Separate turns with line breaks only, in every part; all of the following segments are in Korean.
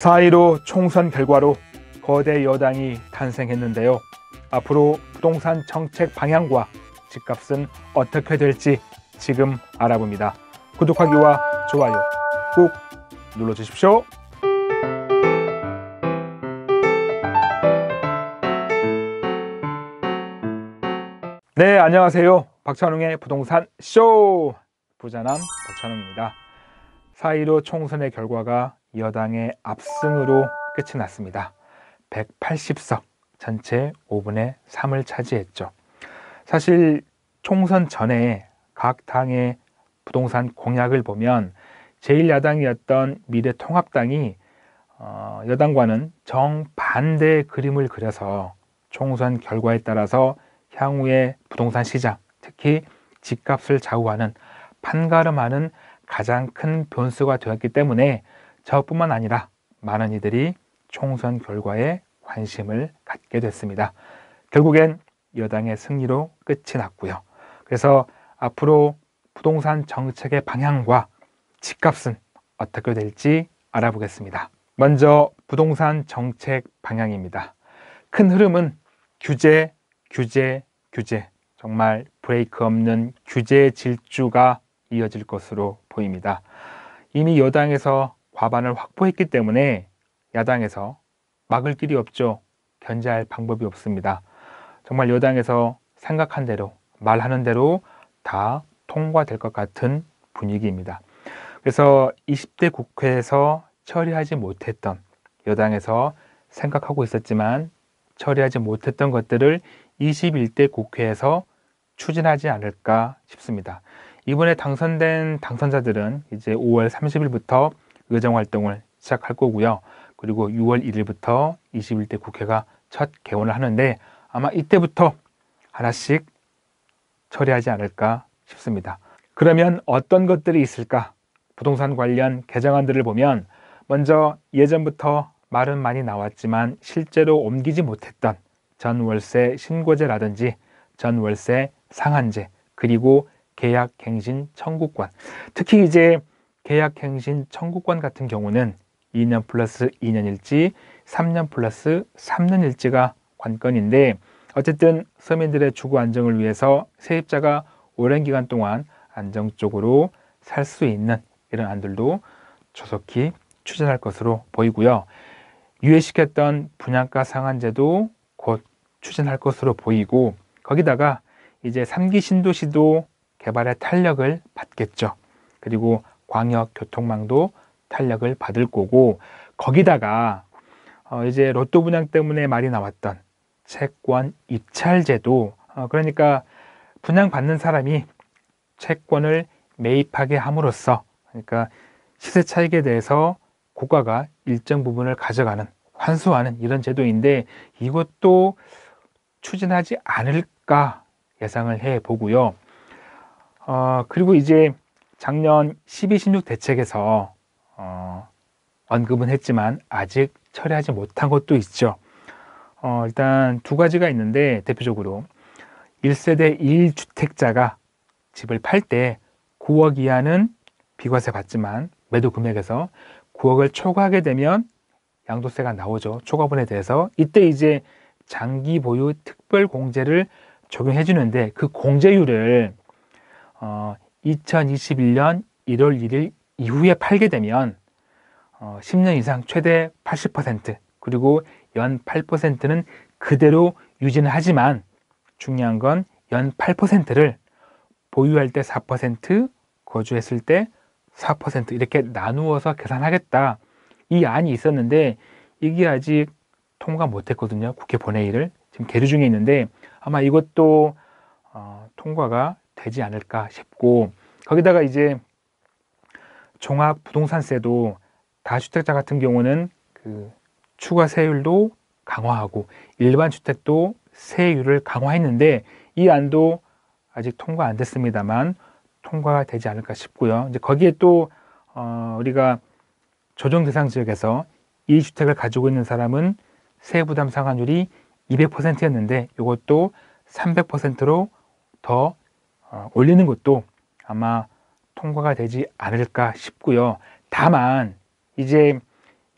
사이로 총선 결과로 거대 여당이 탄생했는데요. 앞으로 부동산 정책 방향과 집값은 어떻게 될지 지금 알아봅니다. 구독하기와 좋아요 꼭 눌러주십시오. 네, 안녕하세요. 박찬웅의 부동산 쇼! 부자남 박찬웅입니다. 사이로 총선의 결과가 여당의 압승으로 끝이 났습니다. 180석 전체 5분의 3을 차지했죠. 사실 총선 전에 각 당의 부동산 공약을 보면 제1야당이었던 미래통합당이 어, 여당과는 정반대의 그림을 그려서 총선 결과에 따라서 향후의 부동산 시장, 특히 집값을 좌우하는 판가름하는 가장 큰 변수가 되었기 때문에 저뿐만 아니라 많은 이들이 총선 결과에 관심을 갖게 됐습니다. 결국엔 여당의 승리로 끝이 났고요. 그래서 앞으로 부동산 정책의 방향과 집값은 어떻게 될지 알아보겠습니다. 먼저 부동산 정책 방향입니다. 큰 흐름은 규제, 규제, 규제. 정말 브레이크 없는 규제 질주가 이어질 것으로 보입니다. 이미 여당에서 과반을 확보했기 때문에 야당에서 막을 길이 없죠. 견제할 방법이 없습니다. 정말 여당에서 생각한 대로 말하는 대로 다 통과될 것 같은 분위기입니다. 그래서 20대 국회에서 처리하지 못했던 여당에서 생각하고 있었지만 처리하지 못했던 것들을 21대 국회에서 추진하지 않을까 싶습니다. 이번에 당선된 당선자들은 이제 5월 30일부터 의정 활동을 시작할 거고요. 그리고 6월 1일부터 21대 국회가 첫 개원을 하는데 아마 이때부터 하나씩 처리하지 않을까 싶습니다. 그러면 어떤 것들이 있을까? 부동산 관련 개정안들을 보면 먼저 예전부터 말은 많이 나왔지만 실제로 옮기지 못했던 전월세 신고제라든지 전월세 상한제 그리고 계약 갱신 청구권 특히 이제 계약갱신 청구권 같은 경우는 2년 플러스 2년일지 3년 플러스 3년일지가 관건인데 어쨌든 서민들의 주거 안정을 위해서 세입자가 오랜 기간 동안 안정적으로 살 수 있는 이런 안들도 조속히 추진할 것으로 보이고요. 유예시켰던 분양가 상한제도 곧 추진할 것으로 보이고 거기다가 이제 3기 신도시도 개발의 탄력을 받겠죠. 그리고 광역 교통망도 탄력을 받을 거고 거기다가 어 이제 로또 분양 때문에 말이 나왔던 채권 입찰제도 어 그러니까 분양 받는 사람이 채권을 매입하게 함으로써 그러니까 시세 차익에 대해서 고가가 일정 부분을 가져가는 환수하는 이런 제도인데 이것도 추진하지 않을까 예상을 해 보고요. 어, 그리고 이제 작년 1216 대책에서 어, 언급은 했지만 아직 처리하지 못한 것도 있죠. 어, 일단 두 가지가 있는데 대표적으로 1세대 1주택자가 집을 팔 때 9억 이하는 비과세 받지만 매도 금액에서 9억을 초과하게 되면 양도세가 나오죠. 초과분에 대해서 이때 이제 장기 보유 특별 공제를 적용해 주는데 그 공제율을 어, 2021년 1월 1일 이후에 팔게 되면 어, 10년 이상 최대 80% 그리고 연 8%는 그대로 유지는 하지만 중요한 건 연 8%를 보유할 때 4%, 거주했을 때 4% 이렇게 나누어서 계산하겠다. 이 안이 있었는데 이게 아직 통과 못했거든요. 국회 본회의를 지금 계류 중에 있는데 아마 이것도 어, 통과가 되지 않을까 싶고 거기다가 이제 종합 부동산세도 다주택자 같은 경우는 그 추가 세율도 강화하고 일반 주택도 세율을 강화했는데 이 안도 아직 통과 안 됐습니다만 통과가 되지 않을까 싶고요. 이제 거기에 또 어, 우리가 조정 대상 지역에서 이 주택을 가지고 있는 사람은 세 부담 상환율이 200%였는데 이것도 300%로 더 어, 올리는 것도 아마 통과가 되지 않을까 싶고요. 다만 이제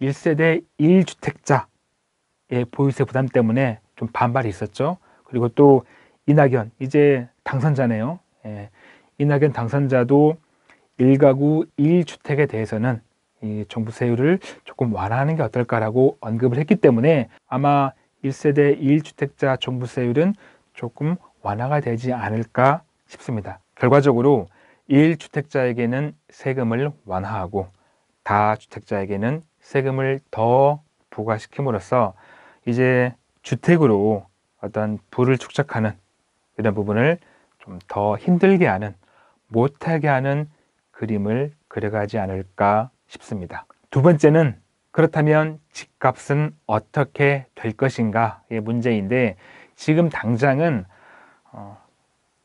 1세대 1주택자의 보유세 부담 때문에 좀 반발이 있었죠. 그리고 또 이낙연 이제 당선자네요. 예, 이낙연 당선자도 1가구 1주택에 대해서는 이 정부 세율을 조금 완화하는 게 어떨까라고 언급을 했기 때문에 아마 1세대 1주택자 정부 세율은 조금 완화가 되지 않을까 싶습니다. 결과적으로 1주택자에게는 세금을 완화하고 다주택자에게는 세금을 더 부과시킴으로써 이제 주택으로 어떤 부를 축적하는 이런 부분을 좀 더 힘들게 하는 못하게 하는 그림을 그려가지 않을까 싶습니다. 두 번째는 그렇다면 집값은 어떻게 될 것인가의 문제인데 지금 당장은 어,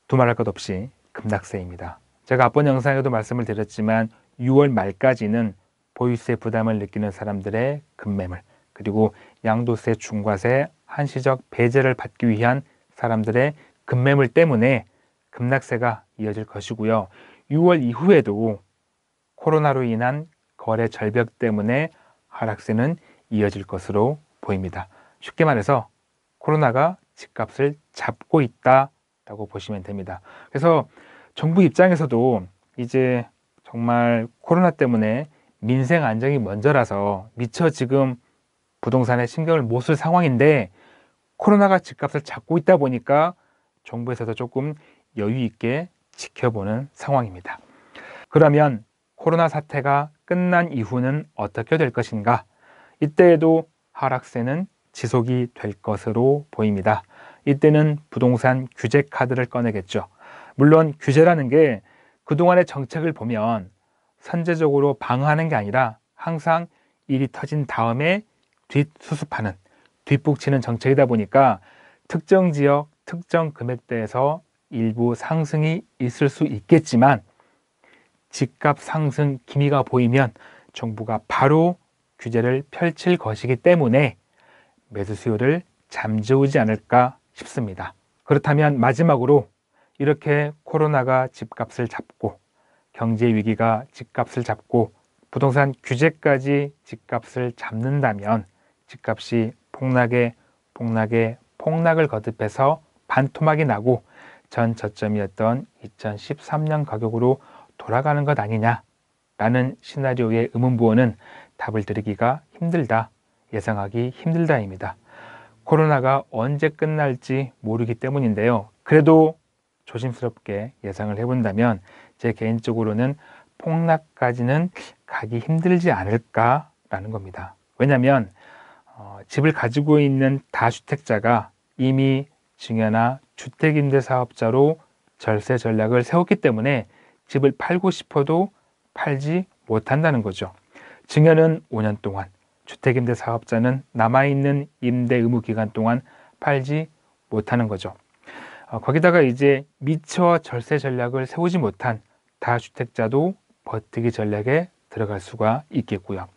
두말할 것 없이 급락세입니다. 제가 앞번 영상에도 말씀을 드렸지만 6월 말까지는 보유세 부담을 느끼는 사람들의 급매물 그리고 양도세 중과세 한시적 배제를 받기 위한 사람들의 급매물 때문에 급락세가 이어질 것이고요. 6월 이후에도 코로나로 인한 거래 절벽 때문에 하락세는 이어질 것으로 보입니다. 쉽게 말해서 코로나가 집값을 잡고 있다 라고 보시면 됩니다. 그래서 정부 입장에서도 이제 정말 코로나 때문에 민생 안정이 먼저라서 미처 지금 부동산에 신경을 못 쓸 상황인데 코로나가 집값을 잡고 있다 보니까 정부에서도 조금 여유 있게 지켜보는 상황입니다. 그러면 코로나 사태가 끝난 이후는 어떻게 될 것인가? 이때에도 하락세는 지속이 될 것으로 보입니다. 이때는 부동산 규제 카드를 꺼내겠죠. 물론 규제라는 게 그동안의 정책을 보면 선제적으로 방어하는 게 아니라 항상 일이 터진 다음에 뒷수습하는, 뒷북치는 정책이다 보니까 특정 지역, 특정 금액대에서 일부 상승이 있을 수 있겠지만 집값 상승 기미가 보이면 정부가 바로 규제를 펼칠 것이기 때문에 매수 수요를 잠재우지 않을까 싶습니다. 그렇다면 마지막으로 이렇게 코로나가 집값을 잡고 경제 위기가 집값을 잡고 부동산 규제까지 집값을 잡는다면 집값이 폭락에 폭락에 폭락을 거듭해서 반토막이 나고 전 저점이었던 2013년 가격으로 돌아가는 것 아니냐라는 시나리오의 의문부호는 답을 드리기가 힘들다, 예상하기 힘들다입니다. 코로나가 언제 끝날지 모르기 때문인데요. 그래도 조심스럽게 예상을 해본다면 제 개인적으로는 폭락까지는 가기 힘들지 않을까라는 겁니다. 왜냐하면 어, 집을 가지고 있는 다주택자가 이미 증여나 주택임대사업자로 절세 전략을 세웠기 때문에 집을 팔고 싶어도 팔지 못한다는 거죠. 증여는 5년 동안, 주택임대 사업자는 남아있는 임대 의무 기간 동안 팔지 못하는 거죠. 어, 거기다가 이제 미처 절세 전략을 세우지 못한 다주택자도 버티기 전략에 들어갈 수가 있겠고요.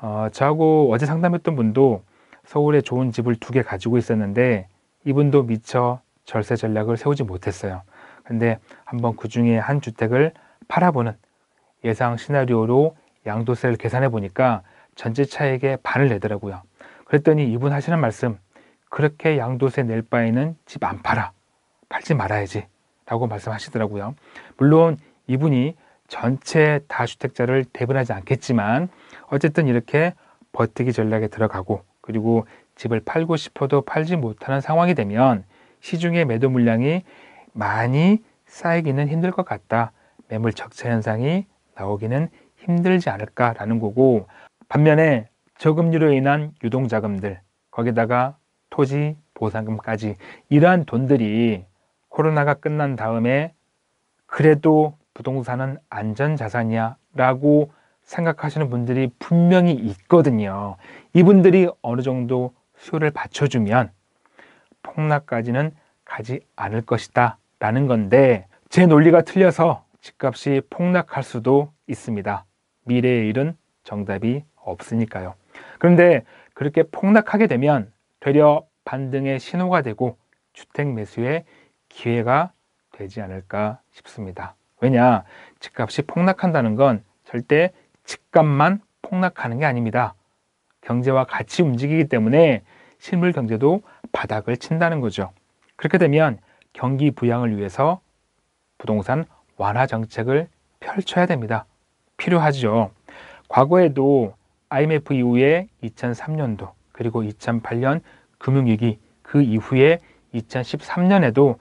어, 저하고 어제 상담했던 분도 서울에 좋은 집을 두 개 가지고 있었는데 이분도 미처 절세 전략을 세우지 못했어요. 근데 한번 그 중에 한 주택을 팔아보는 예상 시나리오로 양도세를 계산해 보니까 전제차에게 반을 내더라고요. 그랬더니 이분 하시는 말씀 그렇게 양도세 낼 바에는 집 안 팔아 팔지 말아야지 라고 말씀하시더라고요. 물론 이분이 전체 다주택자를 대분하지 않겠지만 어쨌든 이렇게 버티기 전략에 들어가고 그리고 집을 팔고 싶어도 팔지 못하는 상황이 되면 시중의 매도 물량이 많이 쌓이기는 힘들 것 같다. 매물 적체 현상이 나오기는 힘들지 않을까라는 거고 반면에 저금리로 인한 유동자금들, 거기다가 토지 보상금까지 이러한 돈들이 코로나가 끝난 다음에 그래도 부동산은 안전자산이야 라고 생각하시는 분들이 분명히 있거든요. 이분들이 어느 정도 수요를 받쳐주면 폭락까지는 가지 않을 것이다 라는 건데 제 논리가 틀려서 집값이 폭락할 수도 있습니다. 미래의 일은 정답이 없으니까요. 그런데 그렇게 폭락하게 되면 되려 반등의 신호가 되고 주택 매수의 기회가 되지 않을까 싶습니다. 왜냐, 집값이 폭락한다는 건 절대 집값만 폭락하는 게 아닙니다. 경제와 같이 움직이기 때문에 실물 경제도 바닥을 친다는 거죠. 그렇게 되면 경기 부양을 위해서 부동산 완화 정책을 펼쳐야 됩니다. 필요하죠. 과거에도 IMF 이후에 2003년도 그리고 2008년 금융위기 그 이후에 2013년에도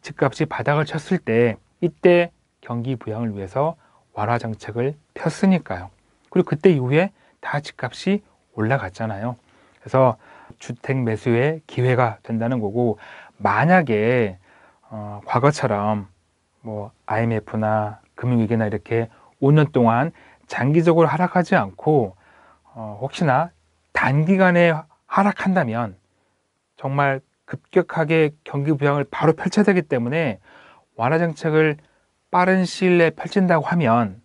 집값이 바닥을 쳤을 때 이때 경기 부양을 위해서 완화 정책을 폈으니까요. 그리고 그때 이후에 다 집값이 올라갔잖아요. 그래서 주택 매수의 기회가 된다는 거고 만약에 어, 과거처럼 뭐 IMF나 금융위기나 이렇게 5년 동안 장기적으로 하락하지 않고 어, 혹시나 단기간에 하락한다면 정말 급격하게 경기 부양을 바로 펼쳐야 되기 때문에 완화 정책을 빠른 시일 내에 펼친다고 하면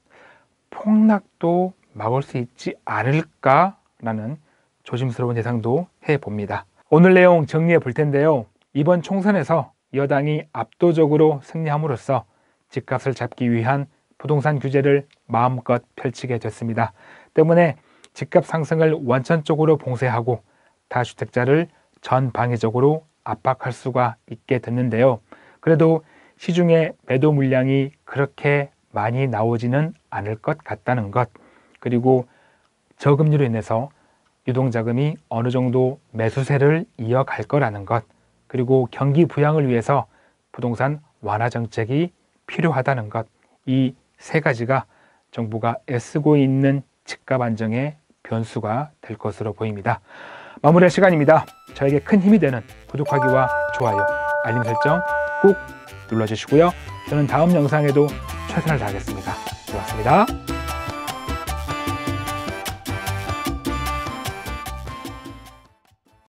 폭락도 막을 수 있지 않을까라는 조심스러운 예상도 해봅니다. 오늘 내용 정리해 볼 텐데요. 이번 총선에서 여당이 압도적으로 승리함으로써 집값을 잡기 위한 부동산 규제를 마음껏 펼치게 됐습니다. 때문에 집값 상승을 원천적으로 봉쇄하고 다주택자를 전방위적으로 압박할 수가 있게 됐는데요. 그래도 시중에 매도 물량이 그렇게 많이 나오지는 않을 것 같다는 것 그리고 저금리로 인해서 유동자금이 어느 정도 매수세를 이어갈 거라는 것 그리고 경기 부양을 위해서 부동산 완화 정책이 필요하다는 것 이 세 가지가 정부가 애쓰고 있는 집값 안정의 변수가 될 것으로 보입니다. 마무리할 시간입니다. 저에게 큰 힘이 되는 구독하기와 좋아요, 알림 설정 꼭 눌러주시고요. 저는 다음 영상에도 최선을 다하겠습니다. 고맙습니다.